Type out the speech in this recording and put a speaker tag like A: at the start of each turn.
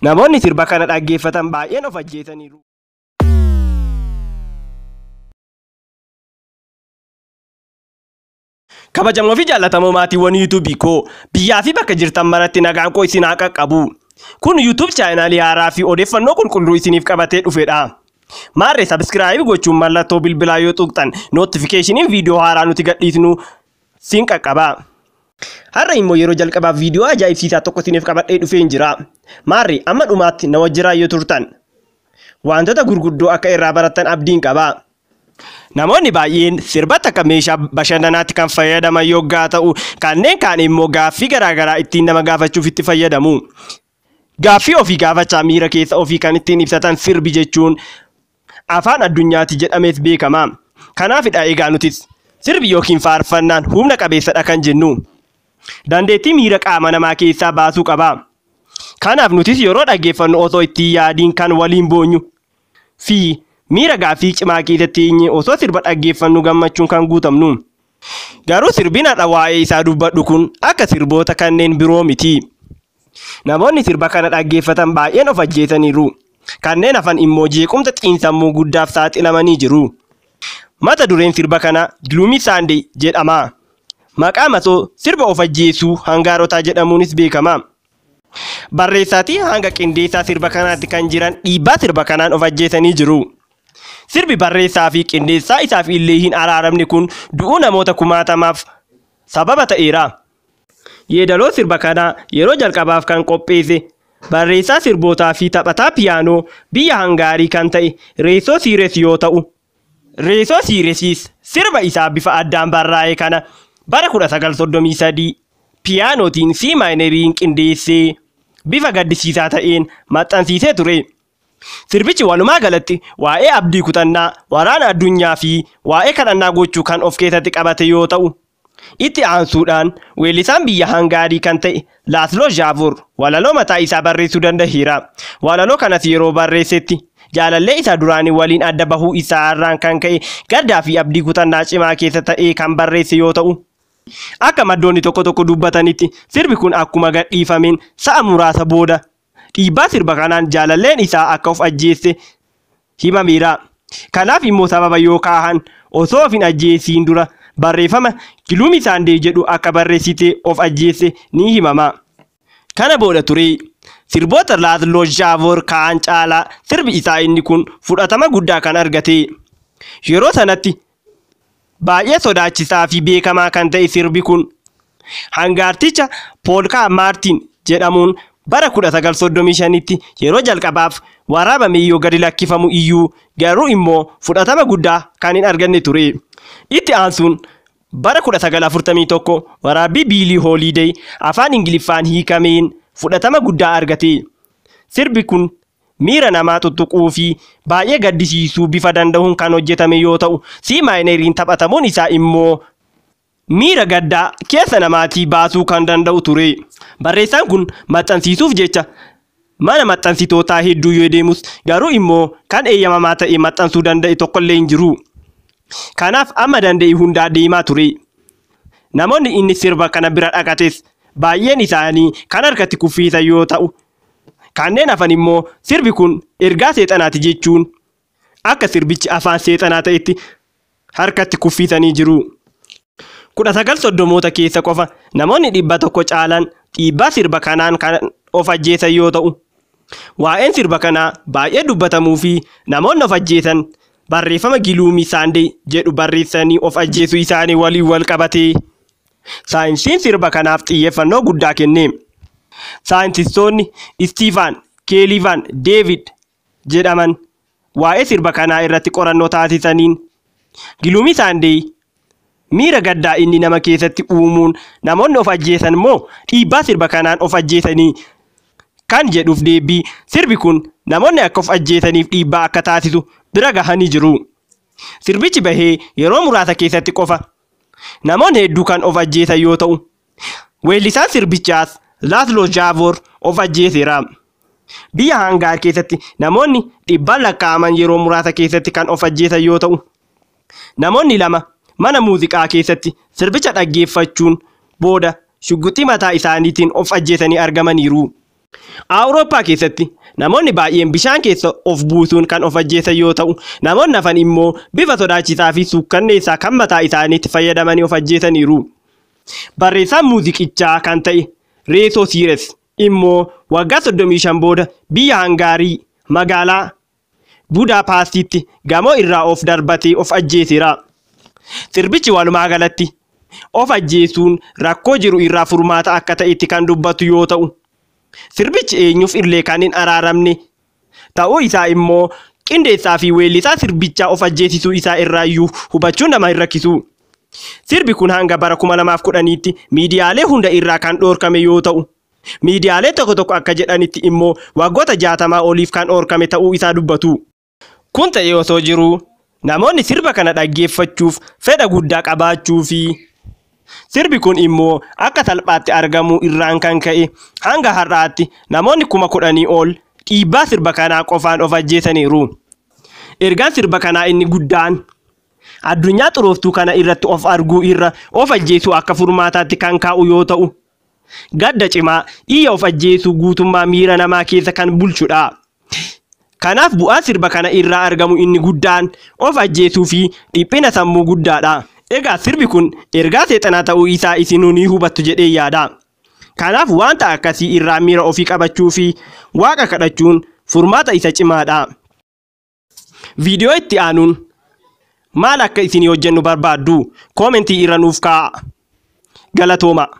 A: Namoonni sirba kana dhaggeeffatan baay'een of ajjeetaniiru. Kabajamoo fi jaallatamoo maatiiwwan yuutuubii koo biyyaa fi bakka jirtan maratti nagaan koo isin haqa qabu. Kun yuutuub chaayinaalii haaraa fi odeeffannoo qulqulluu isiniif qabatee dhufedha. Maarree sabiskiraayib gochuun mallattoo bilbilaa yoo tuqxan nootifikeeshiniin viidiyoo haaraa nuti gadhiisnu siin qaqqaba. Har'a immoo yeroo jalqabaaf viidiyoo ajaa'ibsiisaa tokko sineef qabadhee dhufee hin jira. Maarri amma dhumaatti na wajjiraa yoo turtan wantoota gurguddoo akka irraa baratan abdiin qaba. Namoonni baay'een sirbata akka meeshaa bashannanaatti kan fayyadaman yoggaa ta'u kanneen kaan immoo gaaffii garaagaraa ittiin nama gaafachuuf itti fayyadamu. Gaaffii ofii gaafachaa miira keessa ofii kan ittiin ibsatan sirbi jechuun afaan addunyaati jedhamees beekama. Kanaafidha egaa nutis sirbi yookiin faarfannaan humna qabeessadha kan jennu. dandeettii miira qaama namaa keessaa baasuu qaba. Kanaaf nutis yeroo dhaggeeffannu osoo ittiin yaadiin kan waliin boonyu fi miira gaaffii cimaa keessatti inni osoo sirba dhaggeeffannu gammachuun kan guutamnu. Garuu sirbin nadha waa'ee isaa dubbadhu kun akka sirboota kanneen biroo miti. Namoonni sirba kana dhaggeeffatan baay'een of ajjeesaniiru. Kanneen hafan immoo jeequmsa xiinsammuu guddaaf saaxilamanii jiru. Mata dureen sirba kana Gloomy Sunday jedhama. Maqaan masoo sirba of ajjeesuu hangaarotaa jedhamuunis beekama. Barreessaatii hanga qindeessaa sirba kanaatti kan jiran dhiibbaa sirba kanaan of ajjeesanii jiru. Sirbi barreessaa fi qindeessaa isaaf illee hin araaramne kun du'uu namoota kumaatamaaf sababa ta'eera. Yeedaloo sirba kanaa yeroo jalqabaaf kan qopheese barreessaa sirbootaa fi taphataa piyaanoo biyya hangaarii kan ta'e Reessoo Siirees yoo ta'u, Reessoo Siireesiis sirba isaa bifa addaan barraa'e kana bara 1933 piyaanootiin C maayinerii qindeessee bifa gaddisiisaa ta'een maxxansiisee ture. Sirbichi walumaa galatti waa'ee abdii kutannaa, waraana addunyaa fi waa'ee kadhannaa gochuu kan of keessatti qabate yoo ta'u, itti aansuudhaan weellisaan biyya hangaarii kan ta'e Laasloo Zhaavur walaloo mataa isaa barreessuu danda'eera. Walaloo kanas yeroo barreessetti jaalallee isaa duraanii waliin adda bahuu isaa irraan kan ka'e gaddaa fi abdii kutannaa cimaa keessa ta'ee kan barreesse yoo ta'u, Akka maddoonni tokko tokko dubbatanitti sirbi kun akkuma gadhiifameen sa'a muraasa booda dhiibbaa sirba kanaan jaalalleen isaa akka of ajjeesse himameera. Kanaaf immoo sababa yoo kaahan osoo of ajjeessiin dura barreeffama kilumi jedhu akka barreessitee of ajjeesse ni himama. Kana booda ture sirboota Laasloo Jaavoor kaan caalaa sirbi isaa inni kun fudhatama guddaa kan argate. Yeroo sanatti baay'ee sodaachisaa fi beekamaa kan ta'e sirbi kun hangaarticha poolkaa maartiin jedhamuun bara 1935tti yeroo jalqabaaf waraabame yoo gadi lakkifamu iyyuu garuu immoo fudhatama guddaa kan hin arganne ture itti aansuun bara 1941 waraabbii biilii hooliideey afaan ingiliffaan hiikameen fudhatama guddaa argate sirbi kun miira namaa tuttuquu fi baay'ee gaddisiisuu bifa danda'uun kan hojjetame yoo ta'u sii maayineriin taphatamuun isaa immoo miira gaddaa keessa namaatii baasuu kan danda'u ture. Barreessaan kun maxxansiisuuf jecha mana maxxansitootaa hedduu yoo deemus garuu immoo kan eeyyamamaa ta'e maxxansuu danda'e tokkollee hin jiru. Kanaaf amma danda'e hundaa deemaa ture. Namoonni inni sirba kana bira dhaqates baay'een isaanii kan harkatti kuffiisan yoo ta'u Kanneen hafan immoo sirbi kun ergaa seexanaati jechuun akka sirbichi afaan seexanaa ta'etti harkatti kuffisanii jiru. kudha sagal soddomoota keessa qofa namoonni dhibba tokko caalan dhiibbaa sirba kanaan kan of ajjeesan yoo ta'u waa'een sirba kanaa baay'ee dubbatamuu fi namoonni of ajjeesan barreeffama giluumii saandee jedhu barreessanii of ajjeesu isaanii waliin wal qabatee saayinsiin sirba kanaaf xiyyeeffannoo guddaa kenne. saayintistoonni istiifaan keelivaan deevid jedhaman waa'ee sirba kanaa irratti qorannoo taasisaniin giluumii saandee miira gaddaa inni nama keessatti uumuun namoonni of ajjeesan immoo dhiibbaa sirba kanaan of ajjeesanii kan jedhuuf deebii sirbi kun namoonni akka of ajjeesaniif dhiibbaa akka taasisu bira gahanii jiru. Sirbichi bahee yeroo muraasa keessatti qofa namoonni hedduu kan of ajjeesan yoo ta'u weellisaan sirbichaas Laaslo Jaavoor of ajjeeseera. Biyya Hangaar keessatti namoonni dhibban lakkaa'aman yeroo muraasa keessatti kan of ajjeesan yoo ta'u, namoonni lama mana muuziqaa keessatti sirbicha dhaggeeffachuun booda shugguxii mataa isaaniitiin of ajjeesanii argamaniiru. Awurooppaa keessatti namoonni baay'een bishaan keessa of buusuun kan of ajjeesan yoo ta'u, namoonni afan immoo bifa sodaachisaa fi suukkanneessaa kan mataa isaaniitti fayyadamanii of ajjeesaniiru. Barreessaan muuziqichaa kan ta'e Reesoo Siires immoo waggaa 35 booda biyya Hangaarii magaalaa Budaapastitti gamoo irraa of darbatee of ajjeesera. Sirbichi waalumaa galatti of ajjeesuun rakkoo jiru irraa furmaata akka ta'etti kan dubbatu yoo ta'u, sirbichi eenyuuf illee kan araaramne ta'uu isaa immoo qindeessaa fi weellisaa sirbichaa of ajjeesisuu isaa iyyuu hubachuun nama hin rakkisu. Sirbi kun hanga bara 2010tti miidiyaalee hunda irraa kan dhoorkame yoo ta'u, miidiyaalee tokko tokko akka jedhanitti immoo waggoota jaatamaa oliif kan dhoorkame ta'uu isaa dubbatu. Kun ta'e osoo jiruu namoonni sirba kana dhaggeeffachuuf fedha guddaa qabaachuu fi sirbi kun immoo akka salphaatti argamuu irraan kan ka'e hanga har'aatti namoonni kuma kudhanii ol dhiibbaa sirba kanaa qofaan of ajjeesaniiru. Ergaan sirba kanaa inni guddaan addunyaa xurooftuu kana irratti of arguu irra of ajjeesuu akka furmaataatti kan kaa'u yoo ta'u, gadda cimaa iyya of ajjeesuu guutummaa miira namaa keessa kan bulchudha. Kanaaf bu'aa sirba kana irraa argamu inni guddaan of ajjeesuu fi dhiphina sammuu guddaadha. Egaa sirbi kun ergaa seexanaa ta'uu isaa isinuu ni hubattu jedhee yaada. Kanaaf wanta akkasii irraa miira ofii qabachuu fi waaqa kadhachuun furmaata isa cimaadha. Viidiyoo itti aanuun maal akka isinii hojjennu barbaaddu komentii irra nuuf kaa'a galatooma